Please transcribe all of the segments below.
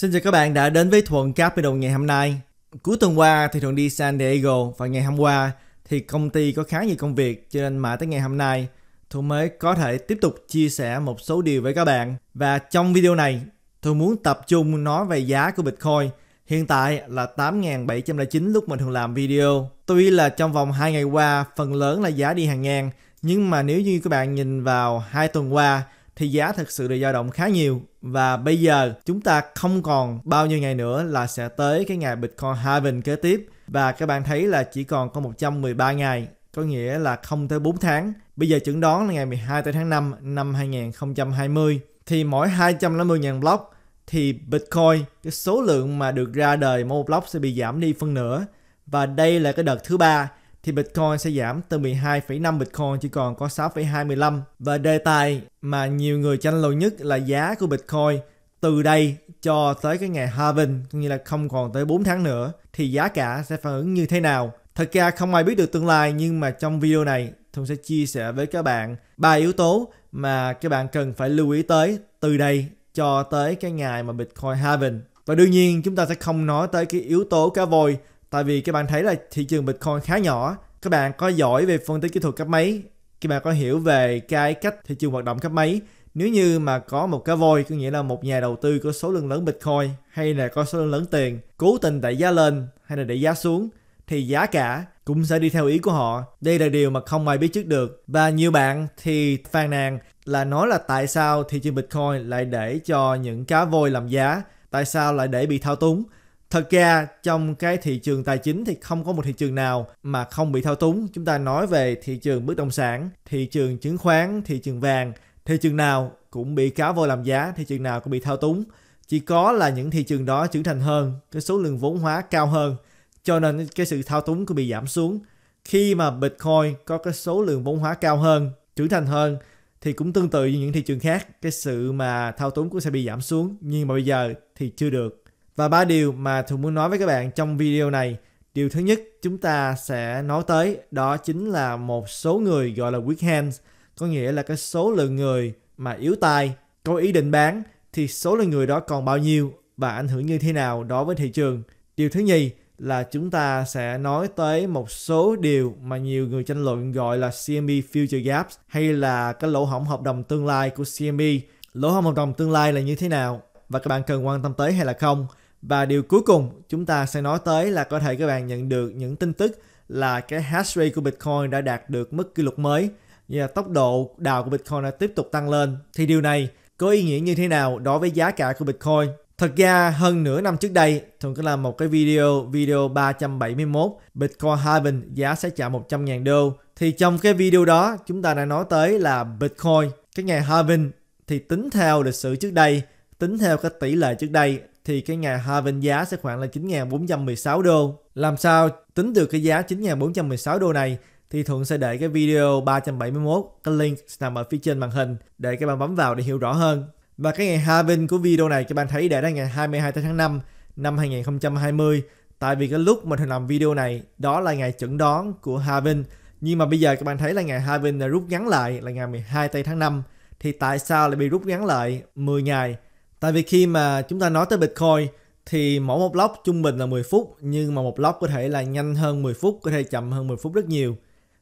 Xin chào các bạn đã đến với Thuận Capital ngày hôm nay. Cuối tuần qua thì Thuận đi San Diego và ngày hôm qua thì công ty có khá nhiều công việc cho nên mãi tới ngày hôm nay Thuận mới có thể tiếp tục chia sẻ một số điều với các bạn. Và trong video này Thuận muốn tập trung nói về giá của Bitcoin Hiện tại là 8.709 lúc mà Thuận làm video. Tuy là trong vòng 2 ngày qua phần lớn là giá đi hàng ngang nhưng mà nếu như các bạn nhìn vào hai tuần qua thì giá thực sự được dao động khá nhiều và bây giờ chúng ta không còn bao nhiêu ngày nữa là sẽ tới cái ngày Bitcoin halving kế tiếp và các bạn thấy là chỉ còn có 113 ngày có nghĩa là không tới 4 tháng. Bây giờ chẩn đoán là ngày 12 tới tháng 5 năm 2020 thì mỗi 250.000 block thì Bitcoin cái số lượng mà được ra đời mỗi một block sẽ bị giảm đi phân nửa và đây là cái đợt thứ ba thì Bitcoin sẽ giảm từ 12,5 Bitcoin chỉ còn có 6,25 và đề tài mà nhiều người tranh luận nhất là giá của Bitcoin từ đây cho tới cái ngày halving có nghĩa là không còn tới 4 tháng nữa thì giá cả sẽ phản ứng như thế nào thật ra không ai biết được tương lai nhưng mà trong video này tôi sẽ chia sẻ với các bạn ba yếu tố mà các bạn cần phải lưu ý tới từ đây cho tới cái ngày mà Bitcoin halving và đương nhiên chúng ta sẽ không nói tới cái yếu tố cá voi tại vì các bạn thấy là thị trường Bitcoin khá nhỏ các bạn có giỏi về phân tích kỹ thuật cấp mấy các bạn có hiểu về cái cách thị trường hoạt động cấp mấy nếu như mà có một cái voi có nghĩa là một nhà đầu tư có số lượng lớn bitcoin hay là có số lượng lớn tiền cố tình đẩy giá lên hay là đẩy giá xuống thì giá cả cũng sẽ đi theo ý của họ đây là điều mà không ai biết trước được và nhiều bạn thì phàn nàn là nói là tại sao thị trường bitcoin lại để cho những cá voi làm giá tại sao lại để bị thao túng Thật ra trong cái thị trường tài chính thì không có một thị trường nào mà không bị thao túng. Chúng ta nói về thị trường bất động sản, thị trường chứng khoán, thị trường vàng, thị trường nào cũng bị cáo vô làm giá, thị trường nào cũng bị thao túng. Chỉ có là những thị trường đó trưởng thành hơn, cái số lượng vốn hóa cao hơn, cho nên cái sự thao túng cũng bị giảm xuống. Khi mà Bitcoin có cái số lượng vốn hóa cao hơn, trưởng thành hơn thì cũng tương tự như những thị trường khác, cái sự mà thao túng cũng sẽ bị giảm xuống, nhưng mà bây giờ thì chưa được và ba điều mà Thường muốn nói với các bạn trong video này. Điều thứ nhất chúng ta sẽ nói tới đó chính là một số người gọi là weak hands, có nghĩa là cái số lượng người mà yếu tay có ý định bán thì số lượng người đó còn bao nhiêu và ảnh hưởng như thế nào đối với thị trường. Điều thứ nhì là chúng ta sẽ nói tới một số điều mà nhiều người tranh luận gọi là CME Future Gaps hay là cái lỗ hổng hợp đồng tương lai của CME. Lỗ hổng hợp đồng tương lai là như thế nào và các bạn cần quan tâm tới hay là không? Và điều cuối cùng chúng ta sẽ nói tới là có thể các bạn nhận được những tin tức là cái hash rate của Bitcoin đã đạt được mức kỷ lục mới và tốc độ đào của Bitcoin đã tiếp tục tăng lên. Thì điều này có ý nghĩa như thế nào đối với giá cả của Bitcoin? Thật ra hơn nửa năm trước đây, Thuận có làm một cái video, video 371 Bitcoin halving giá sẽ chạm 100.000 đô. Thì trong cái video đó chúng ta đã nói tới là Bitcoin, cái ngày halving thì tính theo lịch sử trước đây, tính theo cái tỷ lệ trước đây thì cái ngày Haven giá sẽ khoảng là 9.416 đô. Làm sao tính được cái giá 9.416 đô này thì Thuận sẽ để cái video 371, cái link nằm ở phía trên màn hình để các bạn bấm vào để hiểu rõ hơn. Và cái ngày halving của video này các bạn thấy để ra ngày 22 tháng 5 năm 2020 tại vì cái lúc mà Thuận làm video này đó là ngày chuẩn đoán của halving nhưng mà bây giờ các bạn thấy là ngày halving là rút ngắn lại là ngày 12 tây tháng 5 thì tại sao lại bị rút ngắn lại 10 ngày Tại vì khi mà chúng ta nói tới Bitcoin thì mỗi một block trung bình là 10 phút nhưng mà một block có thể là nhanh hơn 10 phút, có thể chậm hơn 10 phút rất nhiều.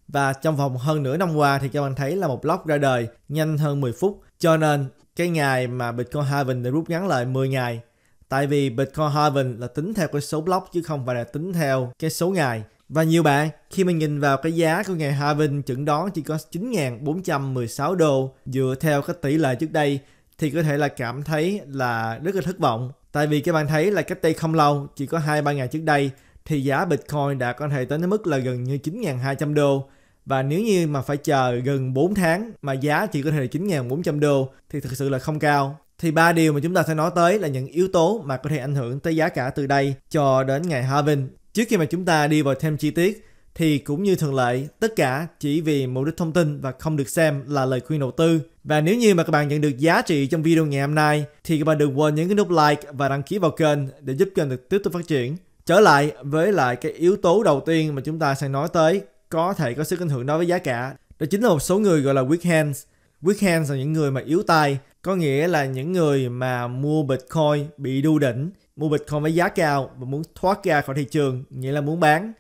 Và trong vòng hơn nửa năm qua thì các bạn thấy là một block ra đời nhanh hơn 10 phút. Cho nên cái ngày mà Bitcoin halving được rút ngắn lại 10 ngày. Tại vì Bitcoin halving là tính theo cái số block chứ không phải là tính theo cái số ngày. Và nhiều bạn khi mình nhìn vào cái giá của ngày halving chuẩn đoán chỉ có 9.416 đô dựa theo cái tỷ lệ trước đây thì có thể là cảm thấy là rất là thất vọng. Tại vì các bạn thấy là cách đây không lâu, chỉ có 2-3 ngày trước đây, thì giá Bitcoin đã có thể tới mức là gần như 9.200 đô. Và nếu như mà phải chờ gần 4 tháng mà giá chỉ có thể là 9.400 đô thì thực sự là không cao. Thì ba điều mà chúng ta sẽ nói tới là những yếu tố mà có thể ảnh hưởng tới giá cả từ đây cho đến ngày halving. Trước khi mà chúng ta đi vào thêm chi tiết thì cũng như thường lệ, tất cả chỉ vì mục đích thông tin và không được xem là lời khuyên đầu tư. Và nếu như mà các bạn nhận được giá trị trong video ngày hôm nay thì các bạn đừng quên nhấn cái nút like và đăng ký vào kênh để giúp kênh được tiếp tục phát triển. Trở lại với lại cái yếu tố đầu tiên mà chúng ta sẽ nói tới có thể có sức ảnh hưởng đối với giá cả. Đó chính là một số người gọi là weak hands. Weak hands là những người mà yếu tay, có nghĩa là những người mà mua Bitcoin bị đu đỉnh, mua Bitcoin với giá cao và muốn thoát ra khỏi thị trường, nghĩa là muốn bán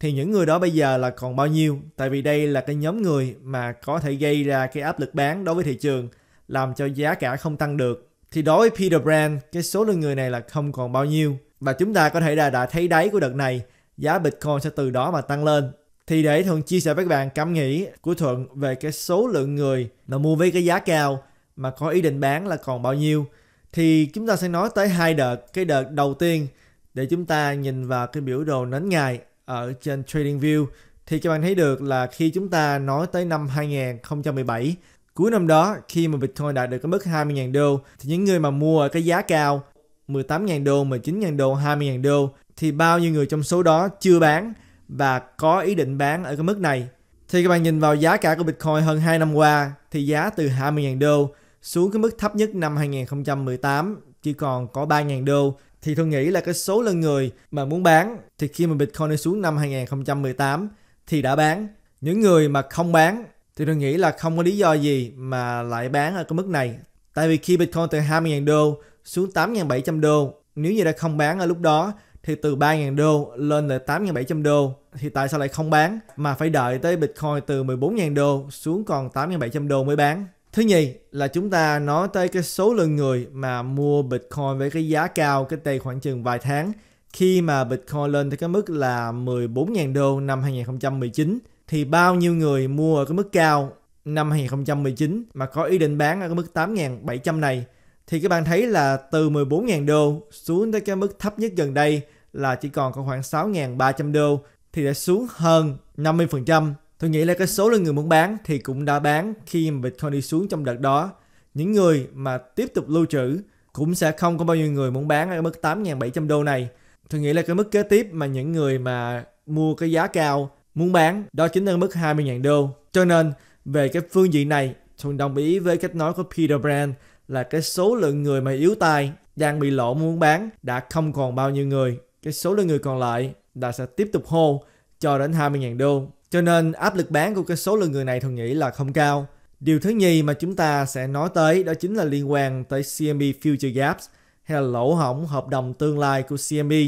thì những người đó bây giờ là còn bao nhiêu tại vì đây là cái nhóm người mà có thể gây ra cái áp lực bán đối với thị trường làm cho giá cả không tăng được thì đối với Peter Brand cái số lượng người này là không còn bao nhiêu và chúng ta có thể là đã thấy đáy của đợt này giá Bitcoin sẽ từ đó mà tăng lên thì để Thuận chia sẻ với các bạn cảm nghĩ của Thuận về cái số lượng người mà mua với cái giá cao mà có ý định bán là còn bao nhiêu thì chúng ta sẽ nói tới hai đợt cái đợt đầu tiên để chúng ta nhìn vào cái biểu đồ nến ngày ở trên TradingView thì các bạn thấy được là khi chúng ta nói tới năm 2017 cuối năm đó khi mà Bitcoin đạt được cái mức 20.000 đô thì những người mà mua ở cái giá cao 18.000 đô, 19.000 đô, 20.000 đô thì bao nhiêu người trong số đó chưa bán và có ý định bán ở cái mức này. Thì các bạn nhìn vào giá cả của Bitcoin hơn 2 năm qua thì giá từ 20.000 đô xuống cái mức thấp nhất năm 2018 chỉ còn có 3.000 đô thì tôi nghĩ là cái số lượng người mà muốn bán thì khi mà Bitcoin đi xuống năm 2018 thì đã bán. Những người mà không bán thì tôi nghĩ là không có lý do gì mà lại bán ở cái mức này. Tại vì khi Bitcoin từ 20.000 đô xuống 8.700 đô, nếu như đã không bán ở lúc đó thì từ 3.000 đô lên là 8.700 đô thì tại sao lại không bán mà phải đợi tới Bitcoin từ 14.000 đô xuống còn 8.700 đô mới bán. Thứ nhì là chúng ta nói tới cái số lượng người mà mua Bitcoin với cái giá cao cái đây khoảng chừng vài tháng khi mà Bitcoin lên tới cái mức là 14.000 đô năm 2019 thì bao nhiêu người mua ở cái mức cao năm 2019 mà có ý định bán ở cái mức 8.700 này thì các bạn thấy là từ 14.000 đô xuống tới cái mức thấp nhất gần đây là chỉ còn có khoảng 6.300 đô thì đã xuống hơn 50% Tôi nghĩ là cái số lượng người muốn bán thì cũng đã bán khi mà Bitcoin đi xuống trong đợt đó. Những người mà tiếp tục lưu trữ cũng sẽ không có bao nhiêu người muốn bán ở mức 8.700 đô này. Tôi nghĩ là cái mức kế tiếp mà những người mà mua cái giá cao muốn bán đó chính là mức 20.000 đô. Cho nên về cái phương diện này, tôi đồng ý với cách nói của Peter Brand là cái số lượng người mà yếu tay đang bị lỗ muốn bán đã không còn bao nhiêu người. Cái số lượng người còn lại đã sẽ tiếp tục hô cho đến 20.000 đô. Cho nên áp lực bán của cái số lượng người này thường nghĩ là không cao. Điều thứ nhì mà chúng ta sẽ nói tới đó chính là liên quan tới CME Future Gaps hay là lỗ hỏng hợp đồng tương lai của CME.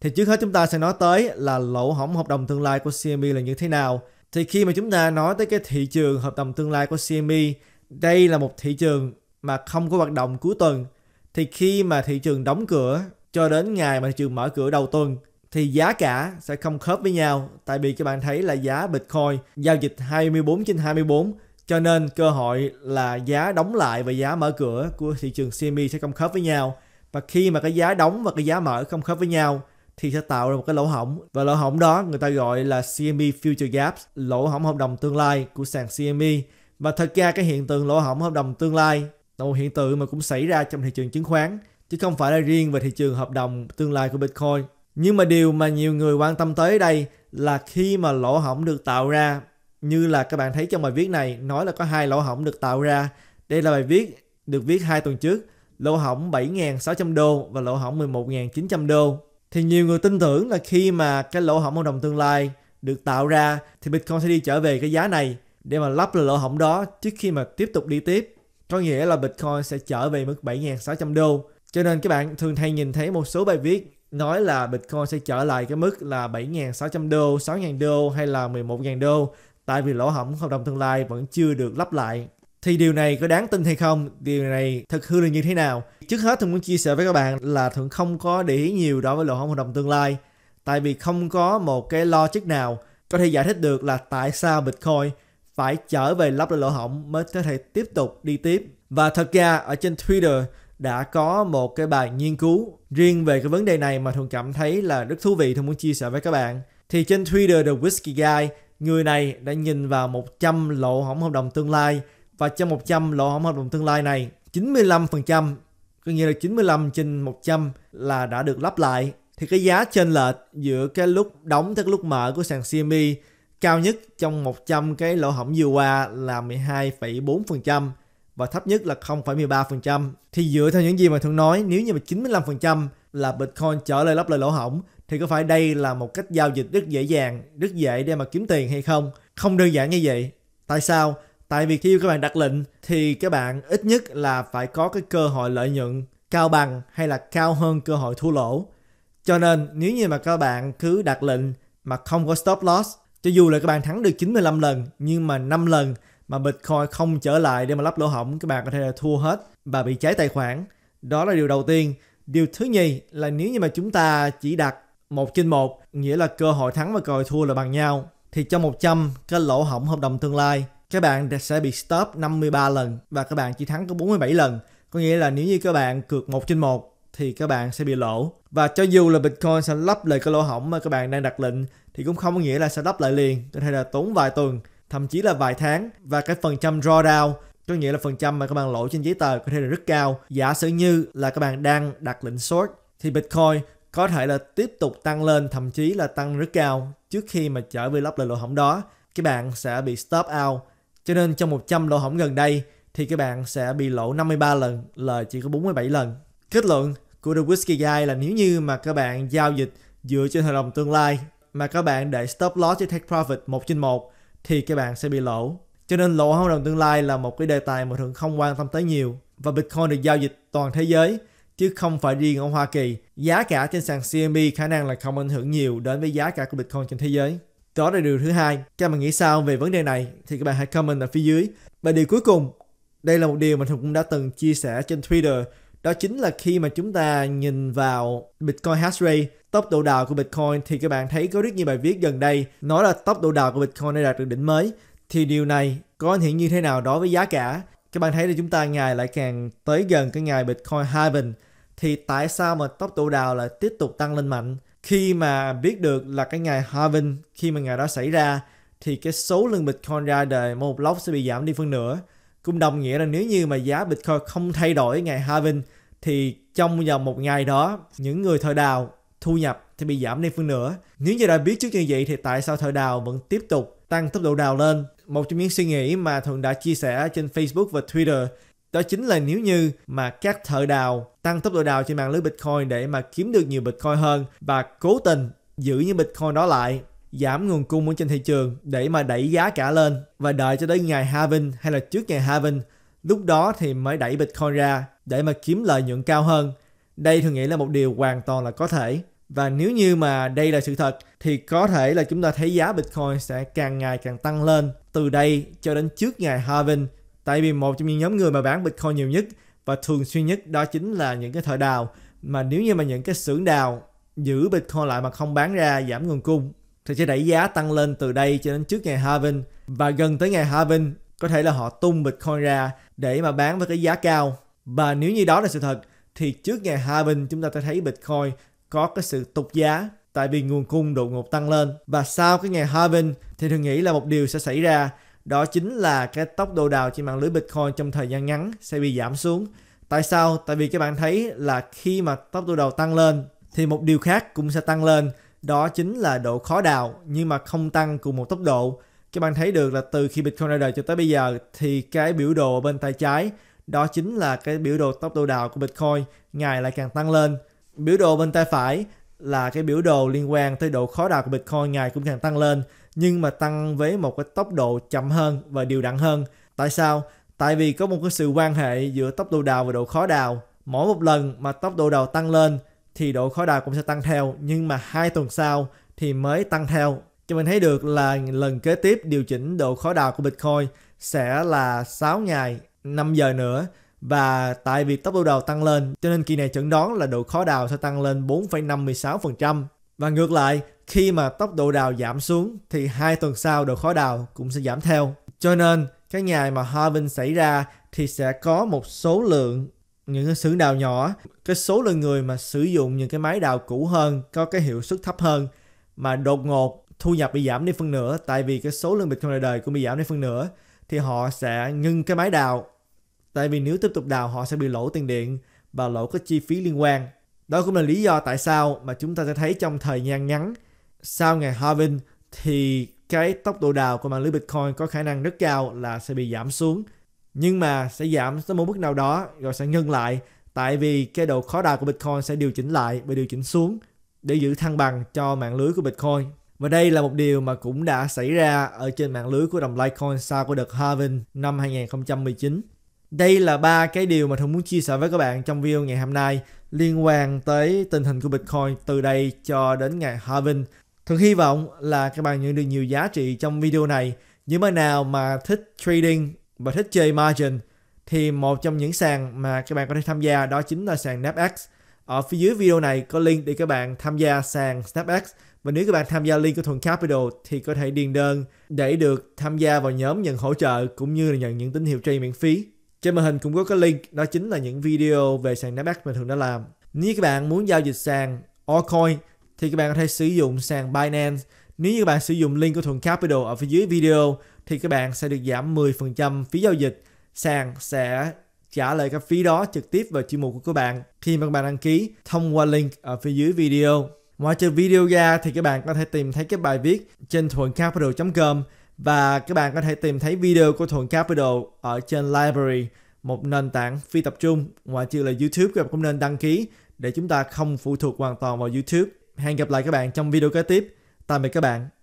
Thì trước hết chúng ta sẽ nói tới là lỗ hỏng hợp đồng tương lai của CME là như thế nào. Thì khi mà chúng ta nói tới cái thị trường hợp đồng tương lai của CME, đây là một thị trường mà không có hoạt động cuối tuần. Thì khi mà thị trường đóng cửa cho đến ngày mà thị trường mở cửa đầu tuần thì giá cả sẽ không khớp với nhau tại vì các bạn thấy là giá Bitcoin giao dịch 24 trên 24 cho nên cơ hội là giá đóng lại và giá mở cửa của thị trường CME sẽ không khớp với nhau và khi mà cái giá đóng và cái giá mở không khớp với nhau thì sẽ tạo ra một cái lỗ hổng và lỗ hổng đó người ta gọi là CME Future Gaps lỗ hổng hợp đồng tương lai của sàn CME và thật ra cái hiện tượng lỗ hổng hợp đồng tương lai là một hiện tượng mà cũng xảy ra trong thị trường chứng khoán chứ không phải là riêng về thị trường hợp đồng tương lai của Bitcoin nhưng mà điều mà nhiều người quan tâm tới đây là khi mà lỗ hổng được tạo ra như là các bạn thấy trong bài viết này nói là có hai lỗ hổng được tạo ra. Đây là bài viết được viết hai tuần trước, lỗ hổng 7.600 đô và lỗ hổng 11.900 đô. Thì nhiều người tin tưởng là khi mà cái lỗ hổng hợp đồng tương lai được tạo ra thì Bitcoin sẽ đi trở về cái giá này để mà lắp lỗ hổng đó trước khi mà tiếp tục đi tiếp. Có nghĩa là Bitcoin sẽ trở về mức 7.600 đô. Cho nên các bạn thường hay nhìn thấy một số bài viết nói là Bitcoin sẽ trở lại cái mức là 7.600 đô, 6.000 đô hay là 11.000 đô tại vì lỗ hỏng hợp đồng tương lai vẫn chưa được lắp lại. Thì điều này có đáng tin hay không? Điều này thực hư là như thế nào? Trước hết Thuận muốn chia sẻ với các bạn là Thuận không có để ý nhiều đối với lỗ hỏng hợp đồng tương lai tại vì không có một cái logic nào có thể giải thích được là tại sao Bitcoin phải trở về lắp lại lỗ hỏng mới có thể tiếp tục đi tiếp. Và thật ra ở trên Twitter đã có một cái bài nghiên cứu riêng về cái vấn đề này mà Thuận cảm thấy là rất thú vị Thuận muốn chia sẻ với các bạn. Thì trên Twitter The Whiskey Guy, người này đã nhìn vào 100 lỗ hổng hợp đồng tương lai và trong 100 lỗ hổng hợp đồng tương lai này, 95% có nghĩa là 95 trên 100 là đã được lắp lại thì cái giá chênh lệch giữa cái lúc đóng tới cái lúc mở của sàn CME cao nhất trong 100 cái lỗ hổng vừa qua là 12,4% và thấp nhất là 0,13%. Thì dựa theo những gì mà thường nói, nếu như mà 95% là Bitcoin trở lại lấp lời lỗ hỏng thì có phải đây là một cách giao dịch rất dễ dàng, rất dễ để mà kiếm tiền hay không? Không đơn giản như vậy. Tại sao? Tại vì khi các bạn đặt lệnh thì các bạn ít nhất là phải có cái cơ hội lợi nhuận cao bằng hay là cao hơn cơ hội thua lỗ. Cho nên nếu như mà các bạn cứ đặt lệnh mà không có stop loss, cho dù là các bạn thắng được 95 lần nhưng mà 5 lần mà Bitcoin không trở lại để mà lắp lỗ hỏng các bạn có thể là thua hết và bị cháy tài khoản. Đó là điều đầu tiên. Điều thứ nhì là nếu như mà chúng ta chỉ đặt một trên một nghĩa là cơ hội thắng và cơ hội thua là bằng nhau thì trong 100 cái lỗ hỏng hợp đồng tương lai các bạn sẽ bị stop 53 lần và các bạn chỉ thắng có 47 lần. Có nghĩa là nếu như các bạn cược 1 trên 1 thì các bạn sẽ bị lỗ. Và cho dù là Bitcoin sẽ lắp lại cái lỗ hỏng mà các bạn đang đặt lệnh thì cũng không có nghĩa là sẽ lắp lại liền. Có thể là tốn vài tuần thậm chí là vài tháng và cái phần trăm drawdown có nghĩa là phần trăm mà các bạn lỗ trên giấy tờ có thể là rất cao giả sử như là các bạn đang đặt lệnh short thì bitcoin có thể là tiếp tục tăng lên thậm chí là tăng rất cao trước khi mà trở về lấp lại lỗ hổng đó các bạn sẽ bị stop out cho nên trong 100 lỗ hổng gần đây thì các bạn sẽ bị lỗ 53 lần lời chỉ có 47 lần kết luận của The Whiskey Guy là nếu như mà các bạn giao dịch dựa trên hợp đồng tương lai mà các bạn để stop loss với take profit 1 trên 1 thì các bạn sẽ bị lỗ. Cho nên lỗ hợp đồng tương lai là một cái đề tài mà thường không quan tâm tới nhiều và Bitcoin được giao dịch toàn thế giới chứ không phải riêng ở Hoa Kỳ. Giá cả trên sàn CME khả năng là không ảnh hưởng nhiều đến với giá cả của Bitcoin trên thế giới. Đó là điều thứ hai. Các bạn nghĩ sao về vấn đề này thì các bạn hãy comment ở phía dưới. Và điều cuối cùng, đây là một điều mà thường cũng đã từng chia sẻ trên Twitter. Đó chính là khi mà chúng ta nhìn vào Bitcoin hash rate tốc độ đào của Bitcoin thì các bạn thấy có rất nhiều bài viết gần đây nói là tốc độ đào của Bitcoin đã đạt được đỉnh mới. Thì điều này có ảnh hưởng như thế nào đối với giá cả? Các bạn thấy là chúng ta ngày lại càng tới gần cái ngày Bitcoin halving thì tại sao mà tốc độ đào lại tiếp tục tăng lên mạnh? Khi mà biết được là cái ngày halving khi mà ngày đó xảy ra thì cái số lượng Bitcoin ra đời một block sẽ bị giảm đi phân nửa. Cũng đồng nghĩa là nếu như mà giá Bitcoin không thay đổi ngày halving thì trong vòng một ngày đó những người thợ đào thu nhập thì bị giảm đi phân nửa. Nếu như đã biết trước như vậy thì tại sao thợ đào vẫn tiếp tục tăng tốc độ đào lên? Một trong những suy nghĩ mà Thuận đã chia sẻ trên Facebook và Twitter đó chính là nếu như mà các thợ đào tăng tốc độ đào trên mạng lưới Bitcoin để mà kiếm được nhiều Bitcoin hơn và cố tình giữ những Bitcoin đó lại giảm nguồn cung ở trên thị trường để mà đẩy giá cả lên và đợi cho đến ngày halving hay là trước ngày halving lúc đó thì mới đẩy Bitcoin ra để mà kiếm lợi nhuận cao hơn. Đây thường nghĩ là một điều hoàn toàn là có thể. Và nếu như mà đây là sự thật thì có thể là chúng ta thấy giá Bitcoin sẽ càng ngày càng tăng lên từ đây cho đến trước ngày halving. Tại vì một trong những nhóm người mà bán Bitcoin nhiều nhất và thường xuyên nhất đó chính là những cái thợ đào. Mà nếu như mà những cái xưởng đào giữ Bitcoin lại mà không bán ra giảm nguồn cung thì sẽ đẩy giá tăng lên từ đây cho đến trước ngày halving và gần tới ngày halving có thể là họ tung Bitcoin ra để mà bán với cái giá cao. Và nếu như đó là sự thật thì trước ngày halving chúng ta sẽ thấy Bitcoin có cái sự tụt giá tại vì nguồn cung đột ngột tăng lên và sau cái ngày halving thì thường nghĩ là một điều sẽ xảy ra đó chính là cái tốc độ đào trên mạng lưới Bitcoin trong thời gian ngắn sẽ bị giảm xuống. Tại sao? Tại vì các bạn thấy là khi mà tốc độ đào tăng lên thì một điều khác cũng sẽ tăng lên, đó chính là độ khó đào nhưng mà không tăng cùng một tốc độ. Các bạn thấy được là từ khi Bitcoin ra đời cho tới bây giờ thì cái biểu đồ bên tay trái đó chính là cái biểu đồ tốc độ đào của Bitcoin ngày lại càng tăng lên Biểu đồ bên tay phải là cái biểu đồ liên quan tới độ khó đào của Bitcoin ngày cũng càng tăng lên nhưng mà tăng với một cái tốc độ chậm hơn và đều đặn hơn. Tại sao? Tại vì có một cái sự quan hệ giữa tốc độ đào và độ khó đào. Mỗi một lần mà tốc độ đào tăng lên thì độ khó đào cũng sẽ tăng theo nhưng mà hai tuần sau thì mới tăng theo. Cho mình thấy được là lần kế tiếp điều chỉnh độ khó đào của Bitcoin sẽ là 6 ngày, 5 giờ nữa và tại vì tốc độ đào tăng lên cho nên kỳ này chẩn đoán là độ khó đào sẽ tăng lên 4,56%. Và ngược lại, khi mà tốc độ đào giảm xuống thì hai tuần sau độ khó đào cũng sẽ giảm theo. Cho nên cái ngày mà halving xảy ra thì sẽ có một số lượng những cái xưởng đào nhỏ, cái số lượng người mà sử dụng những cái máy đào cũ hơn có cái hiệu suất thấp hơn mà đột ngột thu nhập bị giảm đi phân nửa tại vì cái số lượng đời đời cũng bị giảm đi phân nửa thì họ sẽ ngưng cái máy đào Tại vì nếu tiếp tục đào họ sẽ bị lỗ tiền điện và lỗ các chi phí liên quan. Đó cũng là lý do tại sao mà chúng ta sẽ thấy trong thời gian ngắn sau ngày halving thì cái tốc độ đào của mạng lưới Bitcoin có khả năng rất cao là sẽ bị giảm xuống. Nhưng mà sẽ giảm tới một mức nào đó rồi sẽ ngưng lại tại vì cái độ khó đào của Bitcoin sẽ điều chỉnh lại và điều chỉnh xuống để giữ thăng bằng cho mạng lưới của Bitcoin. Và đây là một điều mà cũng đã xảy ra ở trên mạng lưới của đồng Litecoin sau của đợt halving năm 2019. Đây là ba cái điều mà Thuận muốn chia sẻ với các bạn trong video ngày hôm nay liên quan tới tình hình của Bitcoin từ đây cho đến ngày halving. Thuận hy vọng là các bạn nhận được nhiều giá trị trong video này. Những bạn nào mà thích trading và thích chơi margin thì một trong những sàn mà các bạn có thể tham gia đó chính là sàn NAPX. Ở phía dưới video này có link để các bạn tham gia sàn NAPX và nếu các bạn tham gia link của Thuận Capital thì có thể điền đơn để được tham gia vào nhóm nhận hỗ trợ cũng như là nhận những tín hiệu trade miễn phí. Trên màn hình cũng có cái link, đó chính là những video về sàn Nasdaq mình thường đã làm. Nếu các bạn muốn giao dịch sàn Orcoin thì các bạn có thể sử dụng sàn Binance. Nếu như các bạn sử dụng link của Thuận Capital ở phía dưới video thì các bạn sẽ được giảm 10% phí giao dịch. Sàn sẽ trả lời các phí đó trực tiếp vào chuyên mục của các bạn khi mà các bạn đăng ký thông qua link ở phía dưới video. Ngoài trừ video ra thì các bạn có thể tìm thấy các bài viết trên thuầncapital.com và các bạn có thể tìm thấy video của Thuận Capital ở trên Library, một nền tảng phi tập trung, ngoài trừ là YouTube các bạn cũng nên đăng ký để chúng ta không phụ thuộc hoàn toàn vào YouTube. Hẹn gặp lại các bạn trong video kế tiếp. Tạm biệt các bạn.